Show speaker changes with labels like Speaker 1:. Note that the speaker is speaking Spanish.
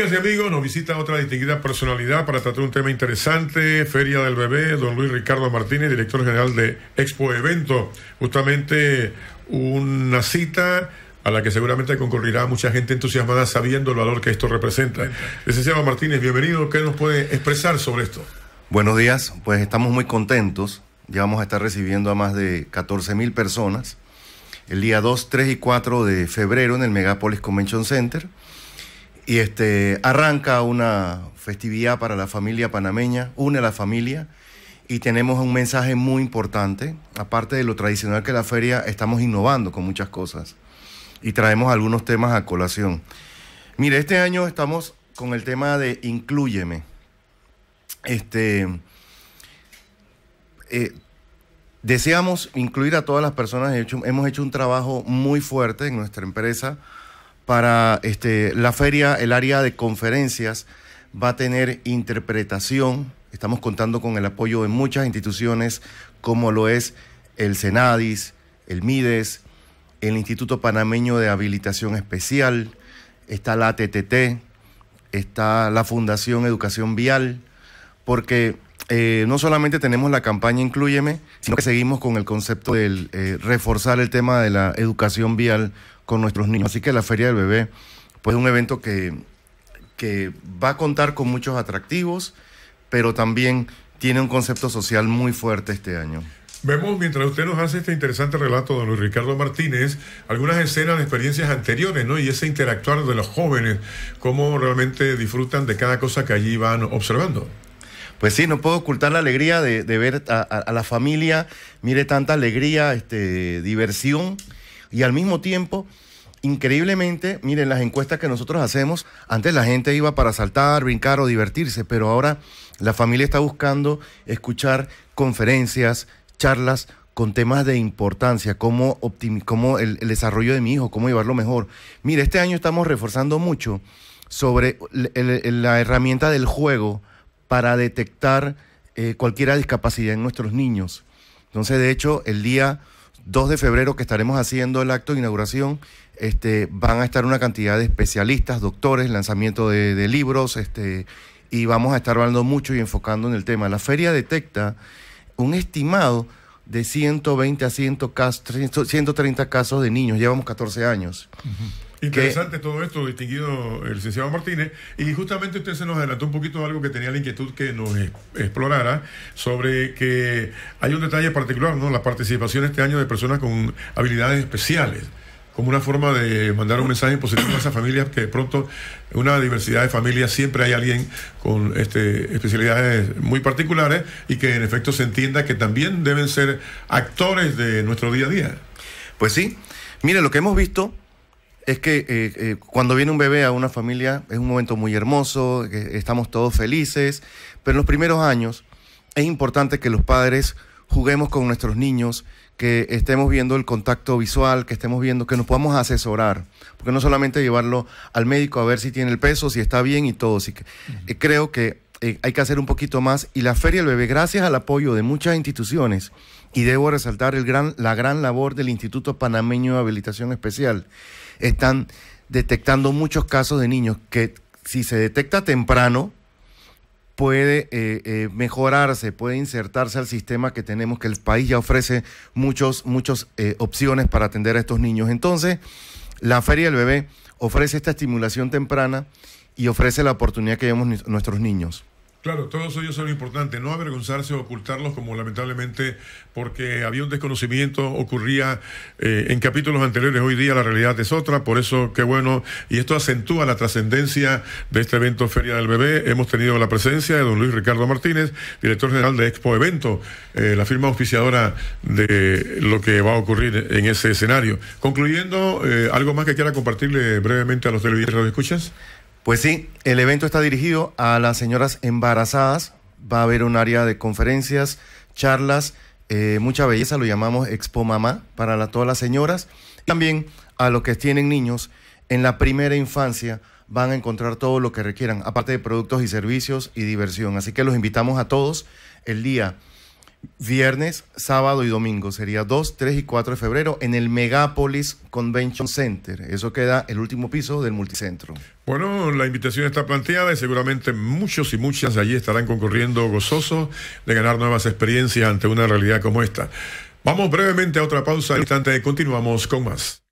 Speaker 1: Amigas y amigos, nos visita otra distinguida personalidad para tratar un tema interesante, Feria del Bebé, don Luis Ricardo Martínez, director general de Expo Evento. Justamente una cita a la que seguramente concurrirá mucha gente entusiasmada sabiendo el valor que esto representa.
Speaker 2: Licenciado Martínez, bienvenido. ¿Qué nos puede expresar sobre esto? Buenos días, pues estamos muy contentos. Ya vamos a estar recibiendo a más de 14 mil personas el día 2, 3 y 4 de febrero en el Megapolis Convention Center. Y este, arranca una festividad para la familia panameña, une a la familia y tenemos un mensaje muy importante. Aparte de lo tradicional que la feria, estamos innovando con muchas cosas y traemos algunos temas a colación. Mire, este año estamos con el tema de ...Inclúyeme... Este, eh, deseamos incluir a todas las personas. hemos hecho un trabajo muy fuerte en nuestra empresa para este, la feria, el área de conferencias va a tener interpretación. Estamos contando con el apoyo de muchas instituciones como lo es el Senadis, el Mides, el Instituto Panameño de Habilitación Especial, está la TTT, está la Fundación Educación Vial, porque eh, no solamente tenemos la campaña Incluyeme, sino que seguimos con el concepto de eh, reforzar el tema de la educación vial con nuestros niños. Así que la Feria del Bebé, pues es un evento que, que va a contar con muchos atractivos, pero también tiene un concepto social muy fuerte este año.
Speaker 1: Vemos, mientras usted nos hace este interesante relato, don Luis Ricardo Martínez, algunas escenas de experiencias anteriores, ¿no? Y ese interactuar de los jóvenes, cómo realmente
Speaker 2: disfrutan de cada cosa que allí van observando. Pues sí, no puedo ocultar la alegría de, ver a, la familia, mire tanta alegría, este, diversión y al mismo tiempo, increíblemente, miren las encuestas que nosotros hacemos, antes la gente iba para saltar, brincar o divertirse, pero ahora la familia está buscando escuchar conferencias, charlas con temas de importancia, cómo, cómo el, desarrollo de mi hijo, cómo llevarlo mejor. Mire, este año estamos reforzando mucho sobre la herramienta del juego para detectar eh, cualquier discapacidad en nuestros niños. Entonces, de hecho, el día 2 de febrero que estaremos haciendo el acto de inauguración, este, van a estar una cantidad de especialistas, doctores, lanzamiento de, libros, este, y vamos a estar hablando mucho y enfocando en el tema. La feria detecta un estimado de 120 a casos, 130 casos de niños, llevamos 14 años. Interesante
Speaker 1: todo esto, distinguido el licenciado Martínez. Y justamente usted se nos adelantó un poquito de algo que tenía la inquietud que nos explorara sobre que hay un detalle particular, ¿no? La participación este año de personas con habilidades especiales como una forma de mandar un mensaje positivo a esas familias que de pronto una diversidad de familias siempre hay alguien con este, especialidades muy particulares y que en efecto se
Speaker 2: entienda que también deben ser actores de nuestro día a día. Pues sí, mire, lo que hemos visto es que eh, eh, cuando viene un bebé a una familia es un momento muy hermoso, estamos todos felices, pero en los primeros años es importante que los padres juguemos con nuestros niños, que estemos viendo el contacto visual, que estemos viendo, que nos podamos asesorar, porque no solamente llevarlo al médico a ver si tiene el peso, si está bien y todo. que, eh, creo que eh, hay que hacer un poquito más. Y la Feria del Bebé, gracias al apoyo de muchas instituciones, y debo resaltar la gran labor del Instituto Panameño de Habilitación Especial, están detectando muchos casos de niños que si se detecta temprano, puede eh, eh, mejorarse, puede insertarse al sistema que tenemos, que el país ya ofrece muchas muchos, opciones para atender a estos niños. Entonces, la Feria del Bebé ofrece esta estimulación temprana y ofrece la oportunidad que vemos nuestros niños.
Speaker 1: Claro, todos ellos son importantes, no avergonzarse o ocultarlos como lamentablemente porque había un desconocimiento, ocurría eh, en capítulos anteriores, hoy día la realidad es otra, por eso qué bueno, y esto acentúa la trascendencia de este evento Feria del Bebé. Hemos tenido la presencia de don Luis Ricardo Martínez, director general de Expo Evento, eh, la firma auspiciadora de lo que va a ocurrir en ese escenario.
Speaker 2: Concluyendo, eh, ¿algo más que quiera compartirle brevemente a los televidentes? ¿Lo escuchas? Pues sí, el evento está dirigido a las señoras embarazadas. Va a haber un área de conferencias, charlas, eh, mucha belleza, lo llamamos Expo Mamá para todas las señoras. también a los que tienen niños en la primera infancia van a encontrar todo lo que requieran, aparte de productos y servicios y diversión. Así que los invitamos a todos el día Viernes, sábado y domingo. Sería 2, 3 y 4 de febrero en el Megapolis Convention Center. Eso queda el último piso del multicentro.
Speaker 1: Bueno, la invitación está planteada y seguramente muchos y muchas allí estarán concurriendo gozosos de ganar nuevas experiencias ante una realidad como esta. Vamos brevemente a otra pausa. y este instante continuamos con más.